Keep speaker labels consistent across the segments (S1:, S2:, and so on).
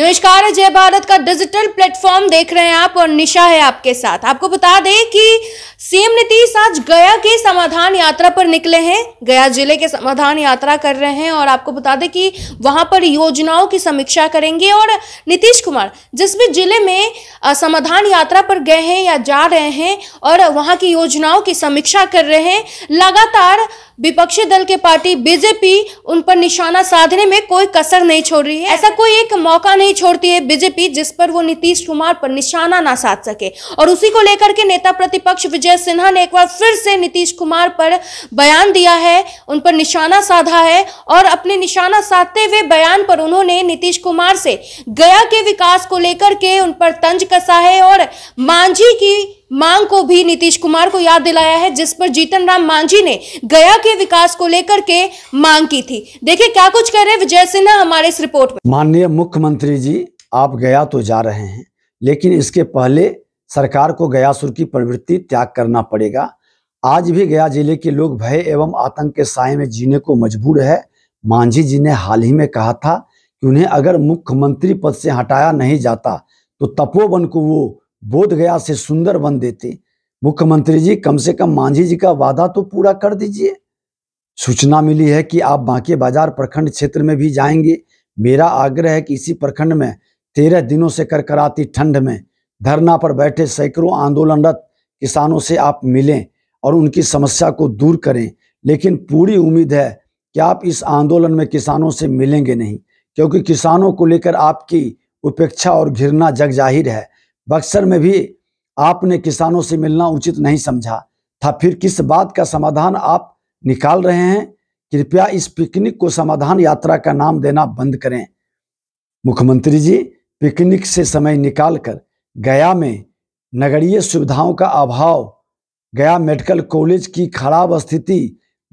S1: नमस्कार जय भारत का डिजिटल प्लेटफॉर्म देख रहे हैं आप और निशा है आपके साथ आपको बता दें कि सीएम नीतीश आज गया के समाधान यात्रा पर निकले हैं गया जिले के समाधान यात्रा कर रहे हैं और आपको बता दें कि वहां पर योजनाओं की समीक्षा करेंगे और नीतीश कुमार जिस भी जिले में समाधान यात्रा पर गए हैं या जा रहे हैं और वहाँ की योजनाओं की समीक्षा कर रहे हैं लगातार विपक्षी दल के पार्टी बीजेपी उन पर निशाना साधने में कोई कसर नहीं छोड़ रही है ऐसा कोई एक मौका नहीं छोड़ती है बीजेपी जिस पर वो नीतीश कुमार पर निशाना ना साध सके और उसी को लेकर के नेता प्रतिपक्ष विजय सिन्हा ने एक बार फिर से नीतीश कुमार पर बयान दिया है उन पर निशाना साधा है और अपने निशाना साधते हुए बयान पर उन्होंने नीतीश कुमार से गया के विकास को लेकर के उन पर तंज कसा है और मांझी की मांग को भी नीतीश कुमार को याद दिलाया है जिस पर जीतन राम मांझी ने गया के विकास को लेकर के मांग की थी देखिए क्या कुछ कह रहे हैं विजय सिन्हा हमारे इस रिपोर्ट
S2: में माननीय मुख्यमंत्री जी आप गया तो जा रहे हैं लेकिन इसके पहले सरकार को सुर की प्रवृत्ति त्याग करना पड़ेगा आज भी गया जिले के लोग भय एवं आतंक के साय में जीने को मजबूर है मांझी जी ने हाल ही में कहा था कि उन्हें अगर मुख्यमंत्री पद से हटाया नहीं जाता तो तपोवन को वो बोध गया से सुंदर बन देते मुख्यमंत्री जी कम से कम मांझी जी का वादा तो पूरा कर दीजिए सूचना मिली है कि आप बांके बाजार प्रखंड क्षेत्र में भी जाएंगे मेरा आग्रह है कि इसी प्रखंड में तेरह दिनों से करकराती ठंड में धरना पर बैठे सैकड़ों आंदोलनरत किसानों से आप मिलें और उनकी समस्या को दूर करें लेकिन पूरी उम्मीद है कि आप इस आंदोलन में किसानों से मिलेंगे नहीं क्योंकि किसानों को लेकर आपकी उपेक्षा और घृणा जग जाहिर है बक्सर में भी आपने किसानों से मिलना उचित नहीं समझा था फिर किस बात का समाधान आप निकाल रहे हैं कृपया इस पिकनिक को समाधान यात्रा का नाम देना बंद करें मुख्यमंत्री जी पिकनिक से समय निकालकर गया में नगरीय सुविधाओं का अभाव गया मेडिकल कॉलेज की खराब स्थिति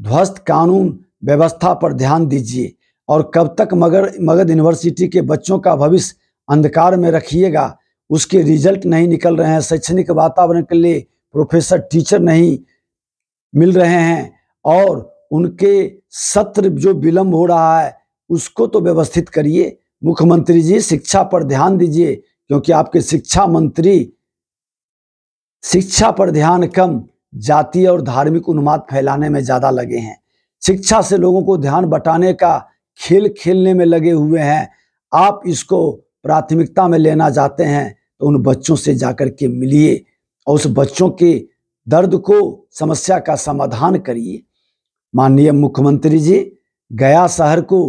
S2: ध्वस्त कानून व्यवस्था पर ध्यान दीजिए और कब तक मगर मगध यूनिवर्सिटी के बच्चों का भविष्य अंधकार में रखिएगा उसके रिजल्ट नहीं निकल रहे हैं शैक्षणिक वातावरण के लिए प्रोफेसर टीचर नहीं मिल रहे हैं और उनके सत्र जो विलंब हो रहा है उसको तो व्यवस्थित करिए मुख्यमंत्री जी शिक्षा पर ध्यान दीजिए क्योंकि आपके शिक्षा मंत्री शिक्षा पर ध्यान कम जाति और धार्मिक उन्माद फैलाने में ज़्यादा लगे हैं शिक्षा से लोगों को ध्यान बटाने का खेल खेलने में लगे हुए हैं आप इसको प्राथमिकता में लेना चाहते हैं तो उन बच्चों से जाकर के मिलिए और उस बच्चों के दर्द को समस्या का समाधान करिए माननीय मुख्यमंत्री जी गया शहर को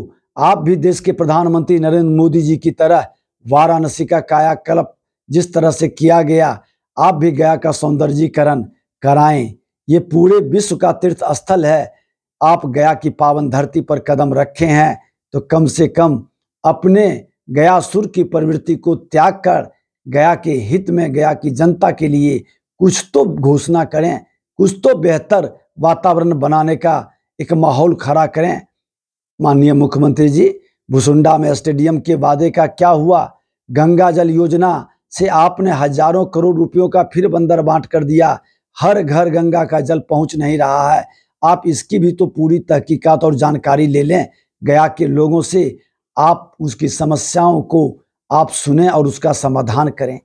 S2: आप भी देश के प्रधानमंत्री नरेंद्र मोदी जी की तरह वाराणसी का कायाकल्प जिस तरह से किया गया आप भी गया का सौंदर्यीकरण कराएं ये पूरे विश्व का तीर्थ स्थल है आप गया की पावन धरती पर कदम रखे हैं तो कम से कम अपने गया सुर की प्रवृत्ति को त्याग कर गया के हित में गया की जनता के लिए कुछ तो घोषणा करें कुछ तो बेहतर वातावरण बनाने का एक माहौल खड़ा करें माननीय मुख्यमंत्री जी भुसुंडा में स्टेडियम के वादे का क्या हुआ गंगा जल योजना से आपने हजारों करोड़ रुपयों का फिर बंदर बांट कर दिया हर घर गंगा का जल पहुंच नहीं रहा है आप इसकी भी तो पूरी तहकीकात और जानकारी ले लें गया के लोगों से आप उसकी समस्याओं को आप सुने और उसका समाधान करें